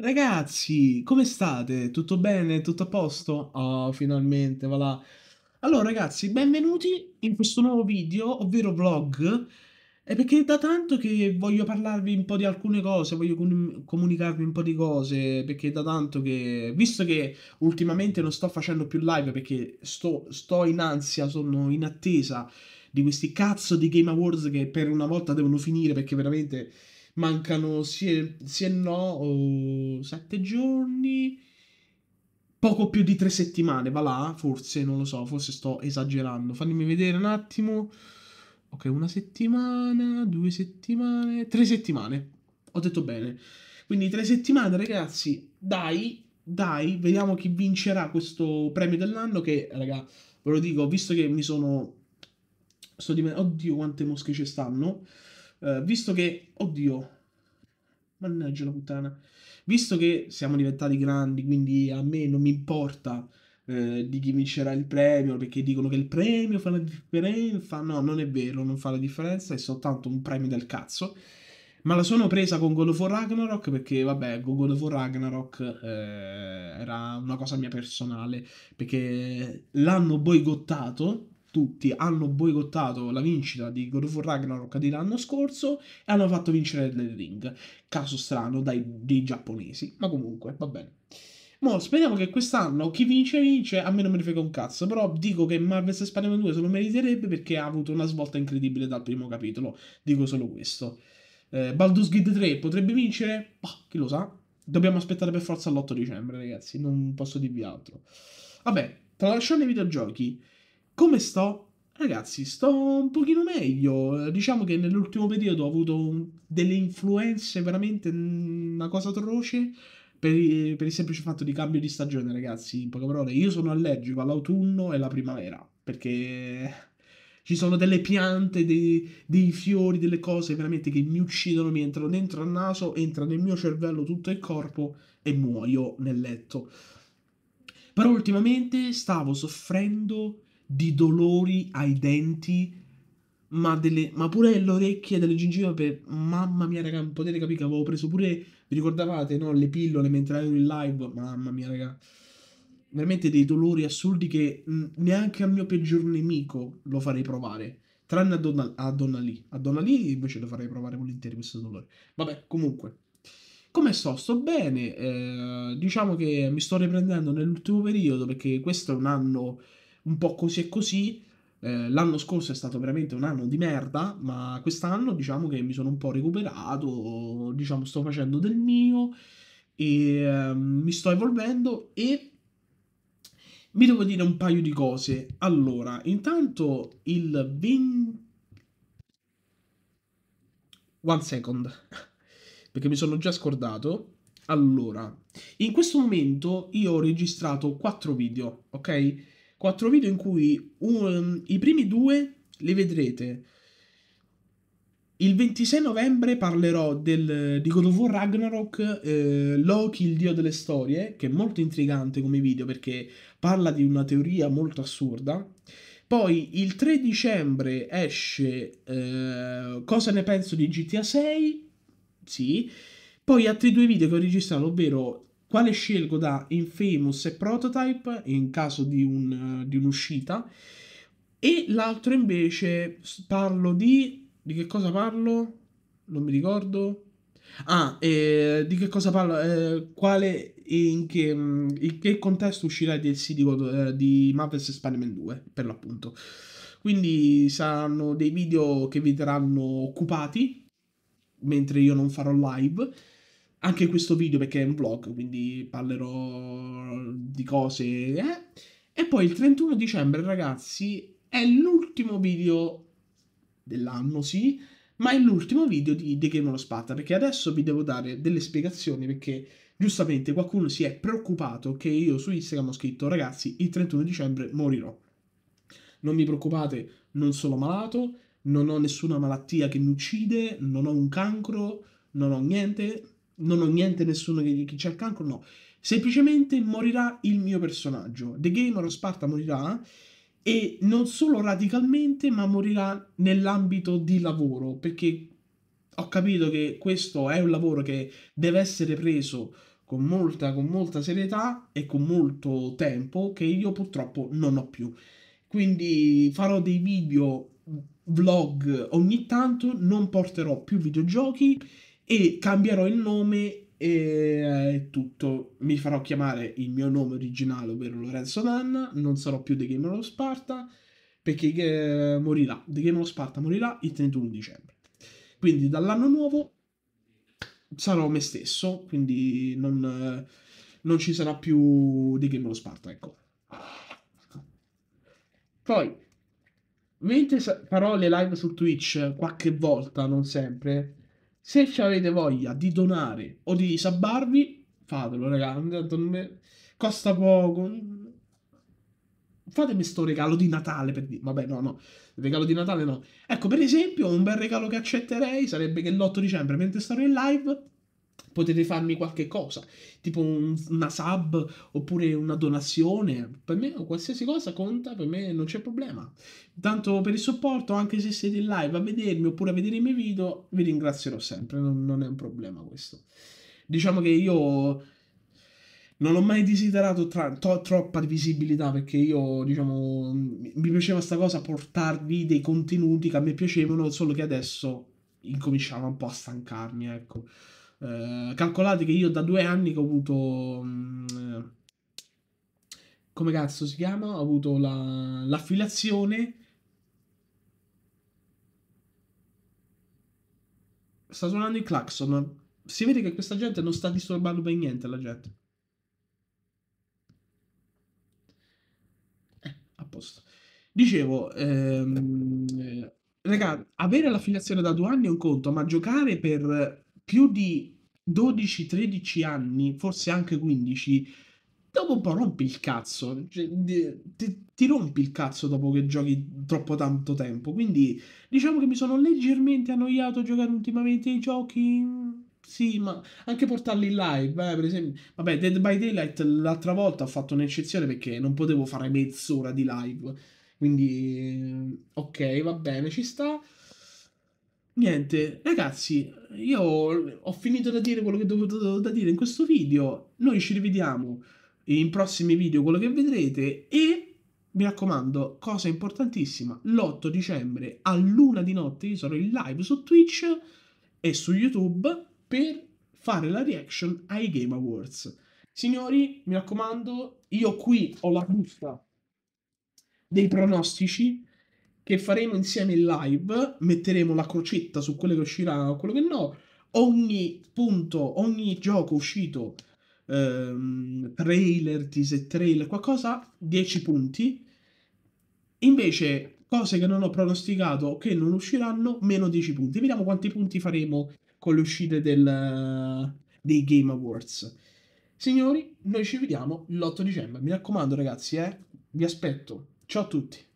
Ragazzi, come state? Tutto bene? Tutto a posto? Oh, finalmente, va là. Allora, ragazzi, benvenuti in questo nuovo video, ovvero vlog. È perché da tanto che voglio parlarvi un po' di alcune cose, voglio com comunicarvi un po' di cose, perché da tanto che... Visto che ultimamente non sto facendo più live perché sto, sto in ansia, sono in attesa di questi cazzo di Game Awards che per una volta devono finire perché veramente mancano sì e, no oh, sette giorni, poco più di tre settimane, va là, forse, non lo so, forse sto esagerando. Fammi vedere un attimo. Ok, una settimana, due settimane, tre settimane. Ho detto bene. Quindi tre settimane, ragazzi, dai, dai, vediamo chi vincerà questo premio dell'anno che, raga, ve lo dico, visto che mi sono... Sto dimenticando... Oddio, quante mosche ci stanno. Uh, visto che, oddio, Mannaggia la puttana. Visto che siamo diventati grandi, quindi a me non mi importa eh, di chi vincerà il premio, perché dicono che il premio fa la differenza. No, non è vero, non fa la differenza, è soltanto un premio del cazzo. Ma la sono presa con God of War Ragnarok perché, vabbè, con God of War Ragnarok eh, era una cosa mia personale, perché l'hanno boicottato tutti hanno boicottato la vincita di God of War Ragnarok dell'anno scorso e hanno fatto vincere The Ring. Caso strano dai, dei giapponesi, ma comunque va bene. Mo, speriamo che quest'anno chi vince vince, a me non me ne frega un cazzo, però dico che Marvel's Spider-Man 2 se lo meriterebbe perché ha avuto una svolta incredibile dal primo capitolo, dico solo questo. Eh, Baldur's Gate 3 potrebbe vincere? Bah, chi lo sa. Dobbiamo aspettare per forza l'8 dicembre, ragazzi, non posso dirvi altro. Vabbè, tralasciando i videogiochi, come sto? Ragazzi, sto un pochino meglio. Diciamo che nell'ultimo periodo ho avuto delle influenze veramente mm, una cosa atroce per, per, il semplice fatto di cambio di stagione, ragazzi. In poche parole, io sono allergico all'autunno e alla primavera perché ci sono delle piante, dei, dei fiori, delle cose veramente che mi uccidono, mi entrano dentro al naso, entra nel mio cervello tutto il corpo e muoio nel letto. Però ultimamente stavo soffrendo di dolori ai denti, ma, delle, ma pure alle orecchie, delle gengive, per, mamma mia raga, potete capire che avevo preso pure, vi ricordavate, no, le pillole mentre ero in live, mamma mia raga, veramente dei dolori assurdi che mm, neanche al mio peggior nemico lo farei provare. Tranne a Donna, a Donna Lee. A Donna Lee invece lo farei provare volentieri questo dolore. Vabbè, comunque. Come sto? Sto bene. Eh, diciamo che mi sto riprendendo nell'ultimo periodo perché questo è un anno un po' così e così. Eh, l'anno scorso è stato veramente un anno di merda, ma quest'anno diciamo che mi sono un po' recuperato, diciamo sto facendo del mio e eh, mi sto evolvendo e vi devo dire un paio di cose. Allora, intanto il 20 One second, perché mi sono già scordato. Allora, in questo momento io ho registrato 4 video, ok? quattro video in cui un, i primi due li vedrete. Il 26 novembre parlerò del, di God of War Ragnarok, eh, Loki, il dio delle storie, che è molto intrigante come video perché parla di una teoria molto assurda. Poi il 3 dicembre esce eh, Cosa ne penso di GTA 6? Sì. Poi altri due video che ho registrato, ovvero quale scelgo da Infamous e Prototype in caso di, un, di un'uscita e l'altro invece parlo di... di che cosa parlo? Non mi ricordo. Ah, eh, di che cosa parlo? Eh, quale, in che, mm, in che, contesto uscirà il DLC di, eh, di Marvel's Spider-Man 2, per l'appunto. Quindi saranno dei video che vi terranno occupati, mentre io non farò live anche questo video perché è un vlog, quindi parlerò di cose. Eh? E poi il 31 dicembre, ragazzi, è l'ultimo video dell'anno, sì, ma è l'ultimo video di The Game of the Sparta, perché adesso vi devo dare delle spiegazioni, perché giustamente qualcuno si è preoccupato che io su Instagram ho scritto, ragazzi, il 31 dicembre morirò. Non mi preoccupate, non sono malato, non ho nessuna malattia che mi uccide, non ho un cancro, non ho niente, non ho niente nessuno che, che c'è il cancro, no. Semplicemente morirà il mio personaggio. The Gamer of Sparta morirà e non solo radicalmente, ma morirà nell'ambito di lavoro, perché ho capito che questo è un lavoro che deve essere preso con molta, con molta serietà e con molto tempo che io purtroppo non ho più. Quindi farò dei video vlog ogni tanto, non porterò più videogiochi e cambierò il nome e eh, è tutto. Mi farò chiamare il mio nome originale, ovvero Lorenzo Danna, non sarò più The Game of Sparta, perché eh, morirà. The Game of Sparta morirà il 31 dicembre. Quindi dall'anno nuovo sarò me stesso, quindi non, non ci sarà più The Game of Sparta, ecco. Poi, mentre farò le live su Twitch qualche volta, non sempre, se avete voglia di donare o di sabbarvi, fatelo, ragazzi. Me... Costa poco. Fatemi sto regalo di Natale per dire. Vabbè, no, no. Il regalo di Natale no. Ecco, per esempio, un bel regalo che accetterei sarebbe che l'8 dicembre, mentre starò in live, potete farmi qualche cosa, tipo un, una sub oppure una donazione, per me qualsiasi cosa conta, per me non c'è problema. Tanto per il supporto, anche se siete in live a vedermi oppure a vedere i miei video, vi ringrazierò sempre, non, non è un problema questo. Diciamo che io non ho mai desiderato tra- to- troppa visibilità perché io, diciamo, mi piaceva questa cosa portarvi dei contenuti che a me piacevano, solo che adesso incominciava un po' a stancarmi, ecco. Eh, calcolate che io da due anni che ho avuto... Mh, mm, eh, come cazzo si chiama? Ho avuto la, l'affiliazione. Sta suonando il clacson, si vede che questa gente non sta disturbando per niente la gente. Eh, a posto. Dicevo, ehm, eh, raga, avere l'affiliazione da due anni è un conto, ma giocare per più di 12-13 anni, forse anche 15, dopo un po' rompi il cazzo. Cioè, ti, ti, rompi il cazzo dopo che giochi troppo tanto tempo. Quindi diciamo che mi sono leggermente annoiato a giocare ultimamente ai giochi. Sì, ma anche portarli live, eh, per esempio. Vabbè, Dead by Daylight l'altra volta ho fatto un'eccezione perché non potevo fare mezz'ora di live. Quindi, ok, va bene, ci sta niente, ragazzi, io ho finito da dire quello che ho dovuto da dire in questo video. Noi ci rivediamo in prossimi video, quello che vedrete. E mi raccomando, cosa importantissima, l'8 dicembre a luna di notte io sarò in live su Twitch e su YouTube per fare la reaction ai Game Awards. Signori, mi raccomando, io qui ho la busta dei pronostici che faremo insieme in live, metteremo la crocetta su quello che uscirà o quello che no, ogni punto, ogni gioco uscito, ehm, trailer, teaser trailer, qualcosa, 10 punti, invece cose che non ho pronosticato che non usciranno, meno 10 punti, vediamo quanti punti faremo con le uscite del, dei Game Awards. Signori, noi ci vediamo l'8 dicembre. Mi raccomando, ragazzi, eh? vi aspetto. Ciao a tutti.